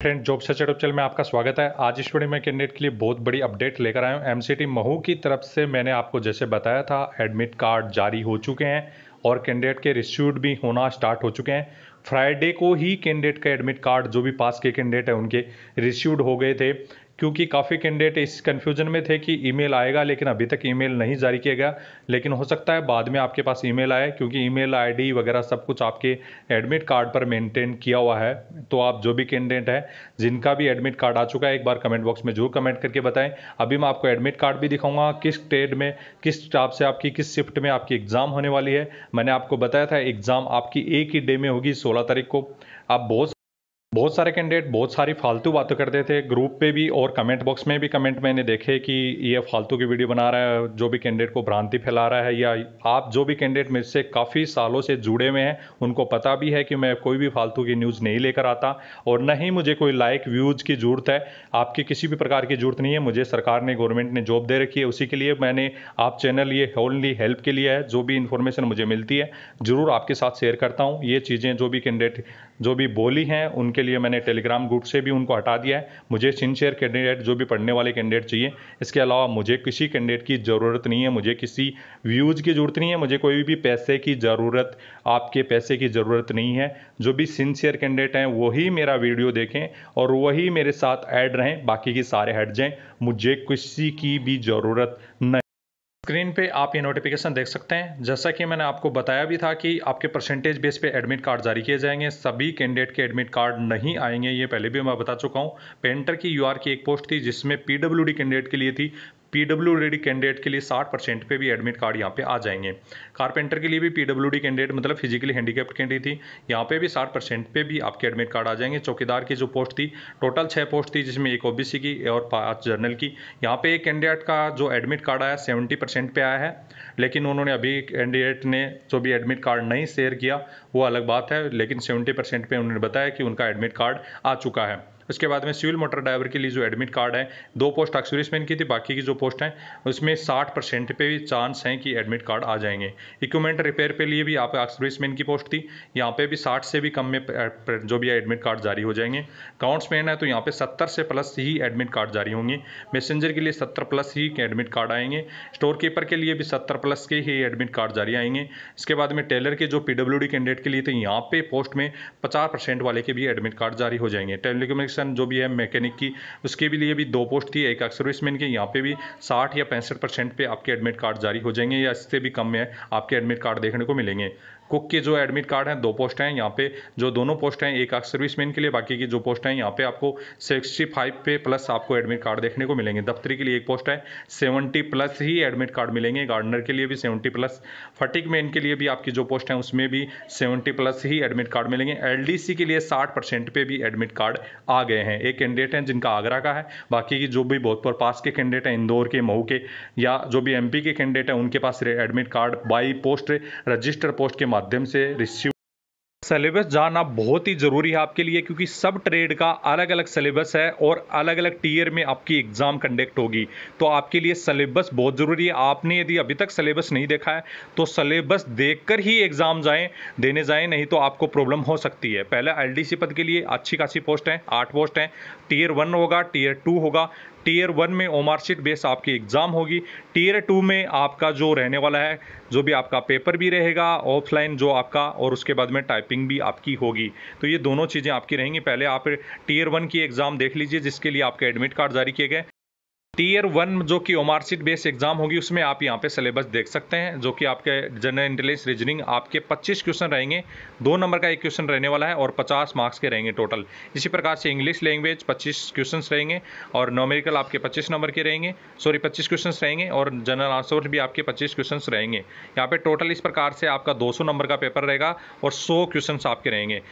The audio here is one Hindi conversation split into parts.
फ्रेंड जॉब से चैनल में आपका स्वागत है आज इस वीडियो में कैंडिडेट के लिए बहुत बड़ी अपडेट लेकर आया हूँ एमसीटी महू की तरफ से मैंने आपको जैसे बताया था एडमिट कार्ड जारी हो चुके हैं और कैंडिडेट के रिस्यूड भी होना स्टार्ट हो चुके हैं फ्राइडे को ही कैंडिडेट का एडमिट कार्ड जो भी पास के कैंडिडेट हैं उनके रिस्यूड हो गए थे क्योंकि काफ़ी कैंडिडेट इस कन्फ्यूजन में थे कि ईमेल आएगा लेकिन अभी तक ईमेल नहीं जारी किया गया लेकिन हो सकता है बाद में आपके पास ईमेल आए क्योंकि ईमेल आईडी वगैरह सब कुछ आपके एडमिट कार्ड पर मेंटेन किया हुआ है तो आप जो भी कैंडिडेट हैं जिनका भी एडमिट कार्ड आ चुका है एक बार कमेंट बॉक्स में जरूर कमेंट करके बताएं अभी मैं आपको एडमिट कार्ड भी दिखाऊंगा किस ट्रेड में किस स्टाफ से आपकी किस शिफ्ट में आपकी एग्ज़ाम होने वाली है मैंने आपको बताया था एग्ज़ाम आपकी एक ही डे में होगी सोलह तारीख को आप बहुत बहुत सारे कैंडिडेट बहुत सारी फालतू बातें करते थे ग्रुप पे भी और कमेंट बॉक्स में भी कमेंट मैंने देखे कि ये फालतू की वीडियो बना रहा है जो भी कैंडिडेट को भ्रांति फैला रहा है या आप जो भी कैंडिडेट मेरे से काफ़ी सालों से जुड़े हुए हैं उनको पता भी है कि मैं कोई भी फालतू की न्यूज़ नहीं लेकर आता और न ही मुझे कोई लाइक व्यूज़ की ज़रूरत है आपकी किसी भी प्रकार की ज़रूरत नहीं है मुझे सरकार ने गवर्नमेंट ने जॉब दे रखी है उसी के लिए मैंने आप चैनल ये ओनली हेल्प के लिए है जो भी इन्फॉर्मेशन मुझे मिलती है ज़रूर आपके साथ शेयर करता हूँ ये चीज़ें जो भी कैंडिडेट जो भी बोली हैं उनके लिए मैंने टेलीग्राम ग्रुप से भी उनको हटा दिया है मुझे सिंशियर कैंडिडेट जो भी पढ़ने वाले कैंडिडेट चाहिए इसके अलावा मुझे किसी कैंडिडेट की ज़रूरत नहीं है मुझे किसी व्यूज़ की ज़रूरत नहीं है मुझे कोई भी पैसे की ज़रूरत आपके पैसे की ज़रूरत नहीं है जो भी सिंसियर कैंडिडेट हैं वही मेरा वीडियो देखें और वही मेरे साथ ऐड रहें बाकी के सारे हट जाएँ मुझे किसी की भी ज़रूरत नहीं स्क्रीन पे आप ये नोटिफिकेशन देख सकते हैं जैसा कि मैंने आपको बताया भी था कि आपके परसेंटेज बेस पे एडमिट कार्ड जारी किए जाएंगे सभी कैंडिडेट के एडमिट कार्ड नहीं आएंगे ये पहले भी मैं बता चुका हूँ पेंटर की यूआर की एक पोस्ट थी जिसमें पीडब्ल्यूडी कैंडिडेट के लिए थी डी कैंडिडेट के लिए 60 परसेंट पे भी एडमिट कार्ड यहाँ पे आ जाएंगे कारपेंटर के लिए भी डी कैंडिडेट मतलब फिजिकली हैंडीकैप्ट कैंडिडेट थी यहाँ पे भी 60 परसेंट पे भी आपके एडमिट कार्ड आ जाएंगे चौकीदार की जो पोस्ट थी टोटल छः पोस्ट थी जिसमें एक ओबीसी की और पाँच जर्नल की यहाँ पे एक कैंडिडेट का जो एडमिट कार्ड आया सेवेंटी परसेंट पर आया है लेकिन उन्होंने अभी कैंडिडेट ने जो भी एडमिट कार्ड नहीं शेयर किया वो अलग बात है लेकिन सेवेंटी परसेंट पे उन्होंने बताया कि उनका एडमिट कार्ड आ चुका है उसके बाद में सिविल मोटर ड्राइवर के लिए जो एडमिट कार्ड है दो पोस्ट अक्सुरिसमैन की थी बाकी की जो पोस्ट हैं उसमें साठ परसेंट पे भी चांस हैं कि एडमिट कार्ड आ जाएंगे इक्विपमेंट रिपेयर पे लिए भी यहाँ पे अक्सुरिसमैन की पोस्ट थी यहाँ पे भी साठ से भी कम में जो भी एडमिट कार्ड जारी हो जाएंगे काउंट्समैन है तो यहाँ पे सत्तर से प्लस ही एडमिट कार्ड जारी होंगे मैसेंजर के लिए सत्तर प्लस ही एडमिट कार्ड आएंगे स्टोर कीपर के लिए भी सत्तर प्लस के ही एडमिट कार्ड जारी आएंगे इसके बाद में टेलर के जो पी कैंडिडेट के लिए तो यहाँ पे पोस्ट में पचास वाले के भी एडमिट कार्ड जारी हो जाएंगे टेलीकोमिक्स सेक्शन जो भी है मैकेनिक की उसके भी लिए भी दो पोस्ट थी एक सर्विसमैन के यहाँ पे भी साठ या पैंसठ परसेंट पे आपके एडमिट कार्ड जारी हो जाएंगे या इससे भी कम में आपके एडमिट कार्ड देखने को मिलेंगे कुक के जो एडमिट कार्ड हैं दो पोस्ट हैं यहाँ पे जो दोनों पोस्ट हैं एक सर्विस मैन के लिए बाकी की जो पोस्ट हैं यहाँ पे आपको सिक्सटी फाइव पे प्लस आपको एडमिट कार्ड देखने को मिलेंगे दफ्तरी के लिए एक पोस्ट है सेवेंटी प्लस ही एडमिट कार्ड मिलेंगे गार्डनर के लिए भी सेवेंटी प्लस फटिक मैन के लिए भी आपकी जो पोस्ट हैं उसमें भी सेवेंटी प्लस ही एडमिट कार्ड मिलेंगे एल के लिए साठ परसेंट पे भी एडमिट कार्ड आ गए हैं एक कैंडिडेट हैं जिनका आगरा का है बाकी की जो भी बोधपुर पास के कैंडिडेट हैं इंदौर के मऊ के या जो भी एम के कैंडिडेट हैं उनके पास admit card by post register post के माध्यम माध्यम से रिसीव सिलेबस जानना बहुत ही ज़रूरी है आपके लिए क्योंकि सब ट्रेड का अलग अलग सिलेबस है और अलग अलग टीयर में आपकी एग्ज़ाम कंडक्ट होगी तो आपके लिए सिलेबस बहुत ज़रूरी है आपने यदि अभी तक सिलेबस नहीं देखा है तो सिलेबस देखकर ही एग्ज़ाम जाएं देने जाएं नहीं तो आपको प्रॉब्लम हो सकती है पहले एल पद के लिए अच्छी खासी पोस्ट है आठ पोस्ट हैं टीयर वन होगा टीयर टू होगा टीयर वन में ओमारशिट बेस आपकी एग्ज़ाम होगी टीयर टू में आपका जो रहने वाला है जो भी आपका पेपर भी रहेगा ऑफलाइन जो आपका और उसके बाद में टाइपिंग भी आपकी होगी तो ये दोनों चीज़ें आपकी रहेंगी पहले आप टीयर वन की एग्ज़ाम देख लीजिए जिसके लिए आपके एडमिट कार्ड जारी किए गए टीयर वन जो कि ओमार सीट बेस्ड एग्जाम होगी उसमें आप यहाँ पे सिलेबस देख सकते हैं जो कि आपके जनरल इंटेलिजेंस रीजनिंग आपके 25 क्वेश्चन रहेंगे दो नंबर का एक क्वेश्चन रहने वाला है और 50 मार्क्स के रहेंगे टोटल इसी प्रकार से इंग्लिश लैंग्वेज 25 क्वेश्चन रहेंगे और नोमेरिकल आपके पच्चीस नंबर के रहेंगे सॉरी पच्चीस क्वेश्चन रहेंगे और जनरल आंसर भी आपके पच्चीस क्वेश्चन रहेंगे यहाँ पे टोटल इस प्रकार से आपका दो नंबर का पेपर रहेगा और सौ क्वेश्चन आपके रहेंगे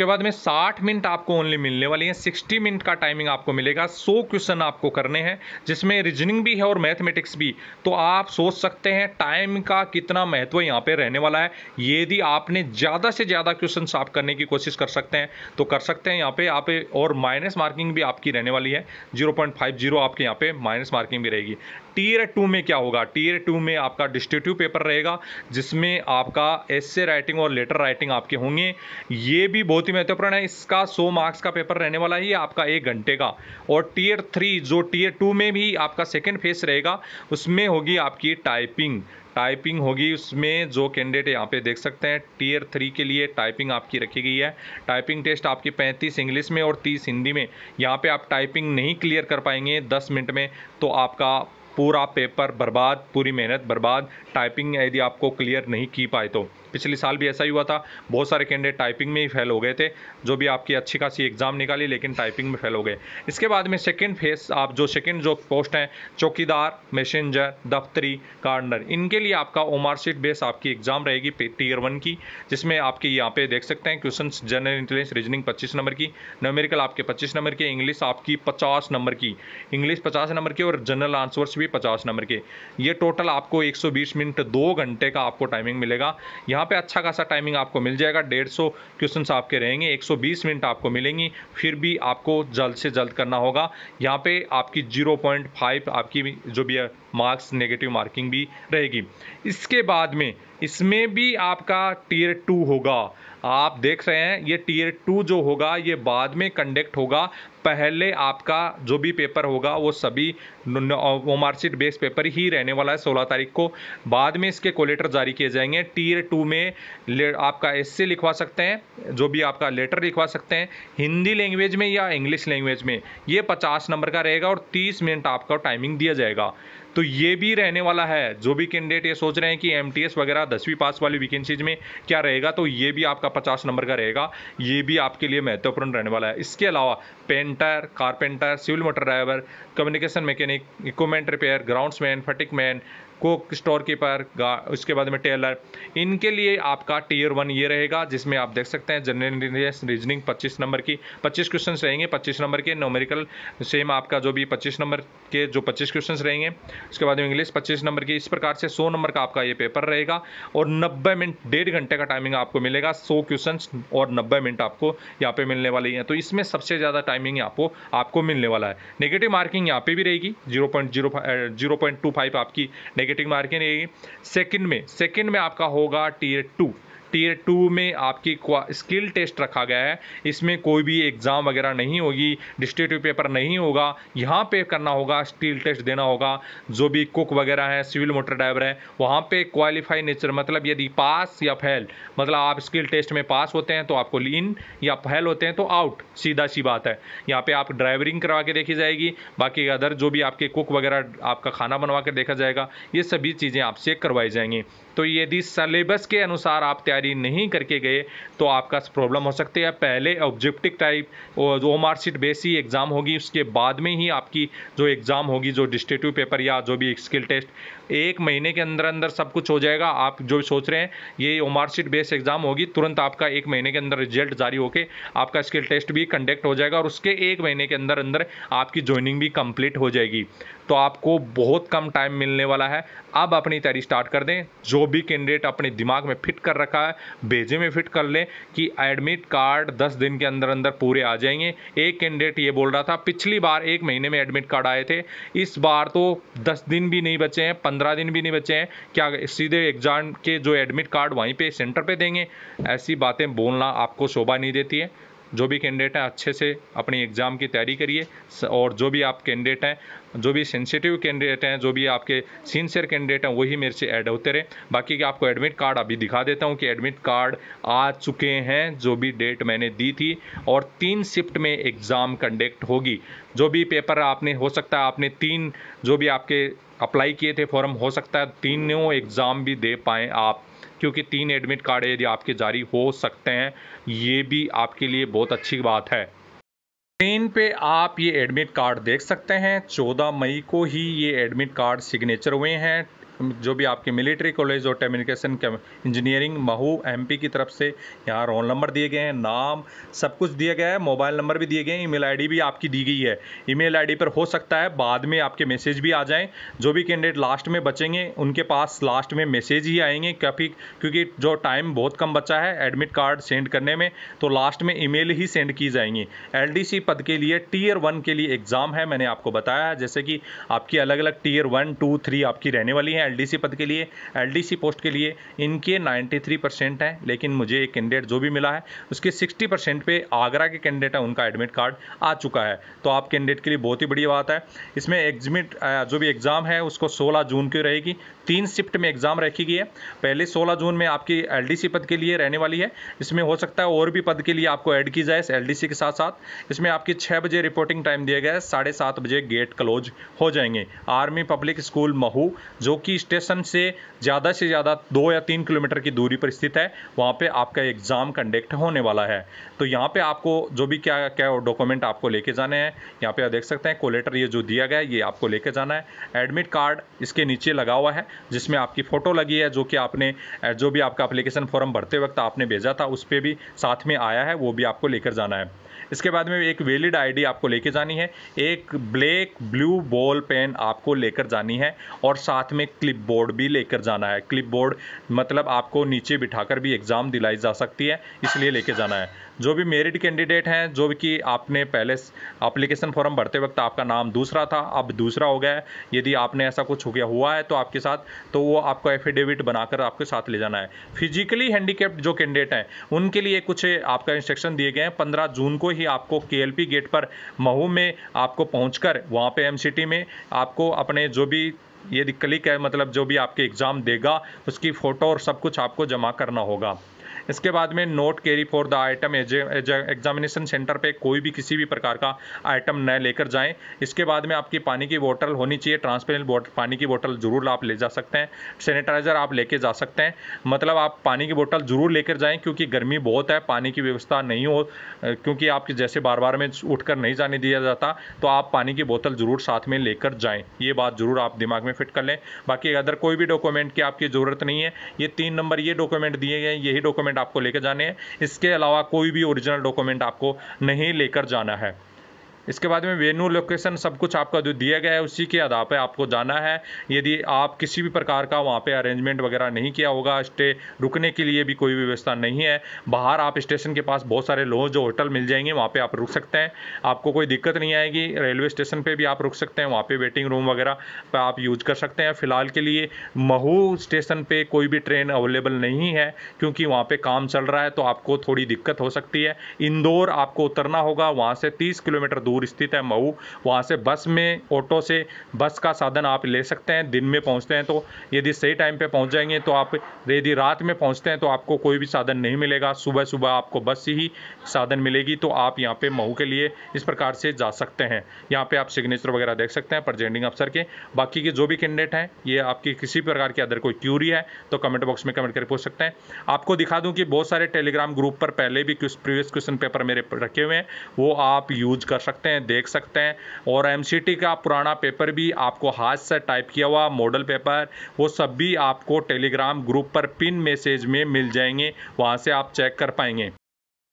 के बाद में 60 मिनट आपको ओनली मिलने वाली है 60 मिनट का टाइमिंग आपको मिलेगा 100 क्वेश्चन आपको करने हैं जिसमें रीजनिंग भी है और मैथमेटिक्स भी तो आप सोच सकते हैं टाइम का कितना महत्व यहाँ पे रहने वाला है यदि आपने ज़्यादा से ज़्यादा क्वेश्चन आप करने की कोशिश कर सकते हैं तो कर सकते हैं यहाँ पे आप और माइनस मार्किंग भी आपकी रहने वाली है जीरो आपके यहाँ पे माइनस मार्किंग भी रहेगी टीयर टू में क्या होगा टीयर टू में आपका डिस्ट्रिक्टिव पेपर रहेगा जिसमें आपका एस राइटिंग और लेटर राइटिंग आपके होंगे ये भी बहुत बहुत ही महत्वपूर्ण है इसका 100 मार्क्स का पेपर रहने वाला ही आपका एक घंटे का और टीयर थ्री जो टीयर टू में भी आपका सेकेंड फेस रहेगा उसमें होगी आपकी टाइपिंग टाइपिंग होगी उसमें जो कैंडिडेट यहाँ पे देख सकते हैं टीयर थ्री के लिए टाइपिंग आपकी रखी गई है टाइपिंग टेस्ट आपकी 35 इंग्लिश में और 30 हिंदी में यहाँ पे आप टाइपिंग नहीं क्लियर कर पाएंगे 10 मिनट में तो आपका पूरा पेपर बर्बाद पूरी मेहनत बर्बाद टाइपिंग यदि आपको क्लियर नहीं की पाए तो पिछले साल भी ऐसा ही हुआ था बहुत सारे कैंडिडेट टाइपिंग में ही फेल हो गए थे जो भी आपकी अच्छी खासी एग्ज़ाम निकाली लेकिन टाइपिंग में फेल हो गए इसके बाद में सेकेंड फेस आप जो सेकेंड जो पोस्ट हैं चौकीदार मैसेंजर दफ्तरी गार्डनर इनके लिए आपका ओमार सीट बेस आपकी एग्ज़ाम रहेगी टीयर वन की जिसमें आपके यहाँ पे देख सकते हैं क्वेश्चन जनरल इंटेलिजेंस रीजनिंग पच्चीस नंबर की न्यूमेरिकल आपके पच्चीस नंबर के इंग्लिश आपकी पचास नंबर की इंग्लिश पचास नंबर की और जनरल आंसर्स भी पचास नंबर के ये टोटल आपको एक मिनट दो घंटे का आपको टाइमिंग मिलेगा यहाँ यहाँ पे अच्छा खासा टाइमिंग आपको मिल जाएगा डेढ़ सौ क्वेश्चन आपके रहेंगे 120 मिनट आपको मिलेंगी फिर भी आपको जल्द से जल्द करना होगा यहाँ पे आपकी 0.5 आपकी जो भी है मार्क्स नेगेटिव मार्किंग भी रहेगी इसके बाद में इसमें भी आपका टीयर टू होगा आप देख रहे हैं ये टीयर टू जो होगा ये बाद में कंडक्ट होगा पहले आपका जो भी पेपर होगा वो सभी वो मार्कशीट बेस्ड पेपर ही रहने वाला है 16 तारीख को बाद में इसके कोलेटर जारी किए जाएंगे टीयर टू में आपका एस लिखवा सकते हैं जो भी आपका लेटर लिखवा सकते हैं हिंदी लैंग्वेज में या इंग्लिश लैंग्वेज में ये 50 नंबर का रहेगा और 30 मिनट आपका टाइमिंग दिया जाएगा तो ये भी रहने वाला है जो भी कैंडिडेट ये सोच रहे हैं कि एम वगैरह दसवीं पास वाली वैकेंसीज में क्या रहेगा तो ये भी आपका पचास नंबर का रहेगा ये भी आपके लिए महत्वपूर्ण रहने वाला है इसके अलावा painter carpenter civil motor driver communication mechanic equipment repair grounds man fatigue man cook store keeper उसके बाद में टेलर इनके लिए आपका टीयर वन ये रहेगा जिसमें आप देख सकते हैं जनरल रीजनिंग पच्चीस नंबर की पच्चीस क्वेश्चन रहेंगे पच्चीस नंबर के नोमेरिकल सेम आपका जो भी पच्चीस नंबर के जो पच्चीस क्वेश्चन रहेंगे उसके बाद में इंग्लिश पच्चीस नंबर की इस प्रकार से सौ नंबर का आपका ये पेपर रहेगा और नब्बे मिनट डेढ़ घंटे का टाइमिंग आपको मिलेगा सौ क्वेश्चन और नब्बे मिनट आपको यहाँ पे मिलने वाली है तो इसमें सबसे ज़्यादा टाइमिंग आपको आपको मिलने वाला है नेगेटिव मार्किंग यहाँ पे भी रहेगी zero point zero zero point two five आपकी नेगेटिव नेगेटिव मार्किंग रहेगी सेकंड में सेकंड में आपका होगा टीयर टू टीयर टू में आपकी स्किल टेस्ट रखा गया है इसमें कोई भी एग्ज़ाम वगैरह नहीं होगी डिस्ट्रिक्ट पेपर नहीं होगा यहाँ पे करना होगा स्किल टेस्ट देना होगा जो भी कुक वगैरह है सिविल मोटर ड्राइवर है वहाँ पे क्वालिफाई नेचर मतलब यदि पास या फेल मतलब आप स्किल टेस्ट में पास होते हैं तो आपको इन या फेल होते हैं तो आउट सीधा सी बात है यहाँ पे आप ड्राइवरिंग करवा के देखी जाएगी बाकी अदर जो भी आपके कुक वगैरह आपका खाना बनवा कर देखा जाएगा ये सभी चीज़ें आपसे करवाई जाएंगी तो यदि सलेबस के अनुसार आप तैयारी नहीं करके गए तो आपका प्रॉब्लम हो सकती है पहले ऑब्जेक्टिव टाइप वो ओ मार्क बेस ही एग्ज़ाम होगी उसके बाद में ही आपकी जो एग्ज़ाम होगी जो डिस्टेटिव पेपर या जो भी स्किल टेस्ट एक महीने के अंदर अंदर सब कुछ हो जाएगा आप जो सोच रहे हैं ये ओ मार्कशीट बेस एग्ज़ाम होगी तुरंत आपका एक महीने के अंदर रिजल्ट जारी होकर आपका स्किल टेस्ट भी कंडक्ट हो जाएगा और उसके एक महीने के अंदर अंदर आपकी ज्वाइनिंग भी कंप्लीट हो जाएगी तो आपको बहुत कम टाइम मिलने वाला है अब अपनी तैयारी स्टार्ट कर दें जो भी कैंडिडेट अपने दिमाग में फिट कर रखा है भेजे में फिट कर लें कि एडमिट कार्ड दस दिन के अंदर अंदर पूरे आ जाएंगे एक कैंडिडेट ये बोल रहा था पिछली बार एक महीने में एडमिट कार्ड आए थे इस बार तो दस दिन भी नहीं बचे हैं पंद्रह दिन भी नहीं बचे हैं क्या सीधे एग्जाम के जो एडमिट कार्ड वहीं पर सेंटर पर देंगे ऐसी बातें बोलना आपको शोभा नहीं देती है जो भी कैंडिडेट हैं अच्छे से अपनी एग्ज़ाम की तैयारी करिए और जो भी आप कैंडिडेट हैं जो भी सेंसिटिव कैंडिडेट हैं जो भी आपके सीनसियर कैंडिडेट हैं वही मेरे से ऐड होते रहे बाकी कि आपको एडमिट कार्ड अभी दिखा देता हूँ कि एडमिट कार्ड आ चुके हैं जो भी डेट मैंने दी थी और तीन शिफ्ट में एग्ज़ाम कंडक्ट होगी जो भी पेपर आपने हो सकता है आपने तीन जो भी आपके अप्लाई किए थे फॉर्म हो सकता है तीनों एग्ज़ाम भी दे पाएँ आप क्योंकि तीन एडमिट कार्ड यदि आपके जारी हो सकते हैं ये भी आपके लिए बहुत अच्छी बात है स्क्रीन पे आप ये एडमिट कार्ड देख सकते हैं 14 मई को ही ये एडमिट कार्ड सिग्नेचर हुए हैं जो भी आपके मिलिट्री कॉलेज और कम्युनिकेशन इंजीनियरिंग महू एमपी की तरफ से यहाँ रोल नंबर दिए गए हैं नाम सब कुछ दिया गया है मोबाइल नंबर भी दिए गए हैं ईमेल आईडी भी आपकी दी गई है ईमेल आईडी पर हो सकता है बाद में आपके मैसेज भी आ जाएं जो भी कैंडिडेट लास्ट में बचेंगे उनके पास लास्ट में मैसेज ही आएंगे काफ़ी क्योंकि जो टाइम बहुत कम बचा है एडमिट कार्ड सेंड करने में तो लास्ट में ईमेल ही सेंड की जाएंगी एल पद के लिए टीयर वन के लिए एग्ज़ाम है मैंने आपको बताया जैसे कि आपकी अलग अलग टीयर वन टू थ्री आपकी रहने वाली है हैं एलडीसी पद के लिए एलडीसी पोस्ट के लिए इनके 93 परसेंट हैं लेकिन मुझे एक कैंडिडेट जो भी मिला है उसके 60 परसेंट पे आगरा के कैंडिडेट हैं उनका एडमिट कार्ड आ चुका है तो आप कैंडिडेट के लिए बहुत ही बड़ी बात है इसमें एग्जिमिट जो भी एग्ज़ाम है उसको सोलह जून की रहेगी तीन शिफ्ट में एग्ज़ाम रखी गई है पहले सोलह जून में आपकी एल पद के लिए रहने वाली है इसमें हो सकता है और भी पद के लिए आपको ऐड की जाए एल के साथ साथ इसमें आपकी छः बजे रिपोर्टिंग टाइम दिया गया है साढ़े बजे गेट क्लोज हो जाएंगे आर्मी पब्लिक स्कूल महू जो कि कि स्टेशन से ज़्यादा से ज़्यादा दो या तीन किलोमीटर की दूरी पर स्थित है वहाँ पे आपका एग्ज़ाम कंडक्ट होने वाला है तो यहाँ पे आपको जो भी क्या क्या डॉक्यूमेंट आपको लेके जाने हैं यहाँ पे आप देख सकते हैं कोलेटर ये जो दिया गया है ये आपको लेके जाना है एडमिट कार्ड इसके नीचे लगा हुआ है जिसमें आपकी फ़ोटो लगी है जो कि आपने जो भी आपका अप्लीकेशन फॉर्म भरते वक्त आपने भेजा था उस पर भी साथ में आया है वो भी आपको लेकर जाना है इसके बाद में एक वेलिड आईडी आपको लेके जानी है एक ब्लैक ब्लू बॉल पेन आपको लेकर जानी है और साथ में क्लिपबोर्ड भी लेकर जाना है क्लिपबोर्ड मतलब आपको नीचे बिठाकर भी एग्ज़ाम दिलाई जा सकती है इसलिए लेके जाना है जो भी मेरिट कैंडिडेट हैं जो भी कि आपने पहले अप्लीकेशन फॉर्म भरते वक्त आपका नाम दूसरा था अब दूसरा हो गया है यदि आपने ऐसा कुछ हो गया हुआ है तो आपके साथ तो वो आपको एफिडेविट बनाकर आपके साथ ले जाना है फिजिकली हैंडीकेप्ड जो कैंडिडेट हैं उनके लिए कुछ आपका इंस्ट्रक्शन दिए गए हैं पंद्रह जून को ही आपको के गेट पर महू में आपको पहुँच कर वहाँ पर में आपको अपने जो भी यदि क्लिक है मतलब जो भी आपके एग्ज़ाम देगा उसकी फ़ोटो और सब कुछ आपको जमा करना होगा इसके बाद में note carry for the item examination centre पे कोई भी किसी भी प्रकार का आइटम न लेकर जाएं इसके बाद में आपकी पानी की बोतल होनी चाहिए ट्रांसपेरेंट बोतल पानी की बोतल ज़रूर आप ले जा सकते हैं सैनिटाइज़र आप लेके जा सकते हैं मतलब आप पानी की बोतल ज़रूर लेकर जाएँ क्योंकि गर्मी बहुत है पानी की व्यवस्था नहीं हो क्योंकि आपके जैसे बार बार में उठ नहीं जाने दिया जाता तो आप पानी की बोतल ज़रूर साथ में लेकर जाएँ ये बात ज़रूर आप दिमाग में फिट कर लें बाकी अदर कोई भी डॉक्यूमेंट की आपकी ज़रूरत नहीं है ये तीन नंबर ये डॉक्यूमेंट दिए गए यही डॉक्यूमेंट डॉक्यूमेंट आपको लेकर जाने हैं इसके अलावा कोई भी ओरिजिनल डॉक्यूमेंट आपको नहीं लेकर जाना है इसके बाद में वेन्यू लोकेशन सब कुछ आपका जो दिया गया है उसी के आधार पर आपको जाना है यदि आप किसी भी प्रकार का वहाँ पे अरेंजमेंट वगैरह नहीं किया होगा स्टे रुकने के लिए भी कोई भी व्यवस्था नहीं है बाहर आप स्टेशन के पास बहुत सारे लोग जो होटल मिल जाएंगे वहाँ पर आप रुक सकते हैं आपको कोई दिक्कत नहीं आएगी रेलवे स्टेशन पर भी आप रुक सकते हैं वहाँ पर वेटिंग रूम वगैरह पर आप यूज कर सकते हैं फिलहाल के लिए महू स्टेशन पर कोई भी ट्रेन अवेलेबल नहीं है क्योंकि वहाँ पर काम चल रहा है तो आपको थोड़ी दिक्कत हो सकती है इंदौर आपको उतरना होगा वहाँ से तीस किलोमीटर दूर दूर स्थित है मऊ वहाँ से बस में ऑटो से बस का साधन आप ले सकते हैं दिन में पहुँचते हैं तो यदि सही टाइम पर पहुँच जाएंगे तो आप यदि रात में पहुँचते हैं तो आपको कोई भी साधन नहीं मिलेगा सुबह सुबह आपको बस ही साधन मिलेगी तो आप यहाँ पे मऊ के लिए इस प्रकार से जा सकते हैं यहाँ पर आप सिग्नेचर वगैरह देख सकते हैं प्रजेंडिंग अफसर के बाकी के जो भी कैंडिडेट हैं ये आपकी किसी प्रकार की अदर कोई क्यूरी है तो कमेंट बॉक्स में कमेंट करके पूछ सकते हैं आपको दिखा दूँ कि बहुत सारे टेलीग्राम ग्रुप पर पहले भी प्रीवियस क्वेश्चन पेपर मेरे रखे हुए हैं वो आप यूज कर सकते सकते हैं देख सकते हैं और एम का पुराना पेपर भी आपको हाथ से टाइप किया हुआ मॉडल पेपर वो सब भी आपको टेलीग्राम ग्रुप पर पिन मैसेज में मिल जाएंगे वहाँ से आप चेक कर पाएंगे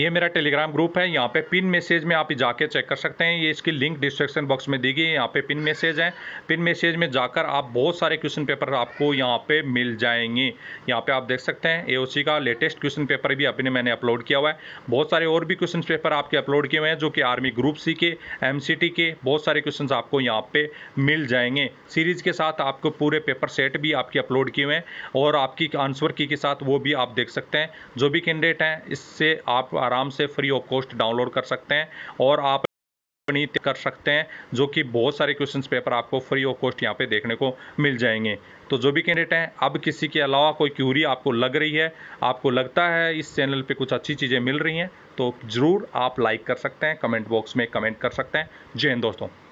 ये मेरा टेलीग्राम ग्रुप है यहाँ पे पिन मैसेज में आप जाके चेक कर सकते हैं ये इसकी लिंक डिस्क्रिप्शन बॉक्स में दी गई है यहाँ पे पिन मैसेज है पिन मैसेज में जाकर आप बहुत सारे क्वेश्चन पेपर आपको यहाँ पे मिल जाएंगे यहाँ पे आप देख सकते हैं एओसी का लेटेस्ट क्वेश्चन पेपर भी अपने मैंने अपलोड किया हुआ है बहुत सारे और भी क्वेश्चन पेपर आपके अपलोड किए हुए हैं जो कि आर्मी ग्रुप सी के एम के बहुत सारे क्वेश्चन आपको यहाँ पर मिल जाएंगे सीरीज़ के साथ आपको पूरे पेपर सेट भी आपके अपलोड किए हुए हैं और आपकी आंसर की के साथ वो भी आप देख सकते हैं जो भी कैंडिडेट हैं इससे आप आराम से फ्री ऑफ कॉस्ट डाउनलोड कर सकते हैं और आप कर सकते हैं जो कि बहुत सारे क्वेश्चन पेपर आपको फ्री ऑफ कॉस्ट यहाँ पे देखने को मिल जाएंगे तो जो भी कैंडिडेट हैं अब किसी के अलावा कोई क्यूरी आपको लग रही है आपको लगता है इस चैनल पे कुछ अच्छी चीज़ें मिल रही हैं तो ज़रूर आप लाइक कर सकते हैं कमेंट बॉक्स में कमेंट कर सकते हैं जय हिंद दोस्तों